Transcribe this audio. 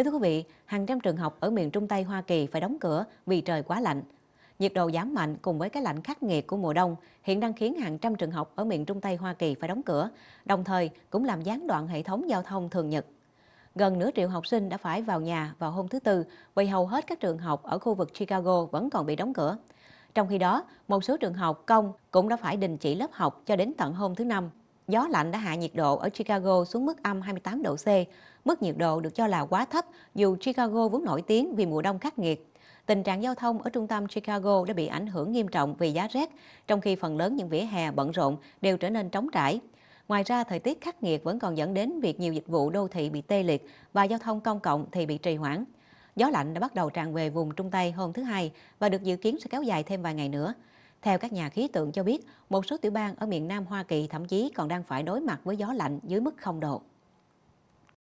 Kính thưa quý vị, hàng trăm trường học ở miền Trung Tây Hoa Kỳ phải đóng cửa vì trời quá lạnh. Nhiệt độ giảm mạnh cùng với cái lạnh khắc nghiệt của mùa đông hiện đang khiến hàng trăm trường học ở miền Trung Tây Hoa Kỳ phải đóng cửa, đồng thời cũng làm gián đoạn hệ thống giao thông thường nhật. Gần nửa triệu học sinh đã phải vào nhà vào hôm thứ Tư vì hầu hết các trường học ở khu vực Chicago vẫn còn bị đóng cửa. Trong khi đó, một số trường học công cũng đã phải đình chỉ lớp học cho đến tận hôm thứ Năm gió lạnh đã hạ nhiệt độ ở Chicago xuống mức âm 28 độ C. Mức nhiệt độ được cho là quá thấp dù Chicago vốn nổi tiếng vì mùa đông khắc nghiệt. Tình trạng giao thông ở trung tâm Chicago đã bị ảnh hưởng nghiêm trọng vì giá rét, trong khi phần lớn những vỉa hè bận rộn đều trở nên trống trải. Ngoài ra, thời tiết khắc nghiệt vẫn còn dẫn đến việc nhiều dịch vụ đô thị bị tê liệt và giao thông công cộng thì bị trì hoãn. Gió lạnh đã bắt đầu tràn về vùng Trung Tây hôm thứ Hai và được dự kiến sẽ kéo dài thêm vài ngày nữa. Theo các nhà khí tượng cho biết, một số tiểu bang ở miền Nam Hoa Kỳ thậm chí còn đang phải đối mặt với gió lạnh dưới mức 0 độ.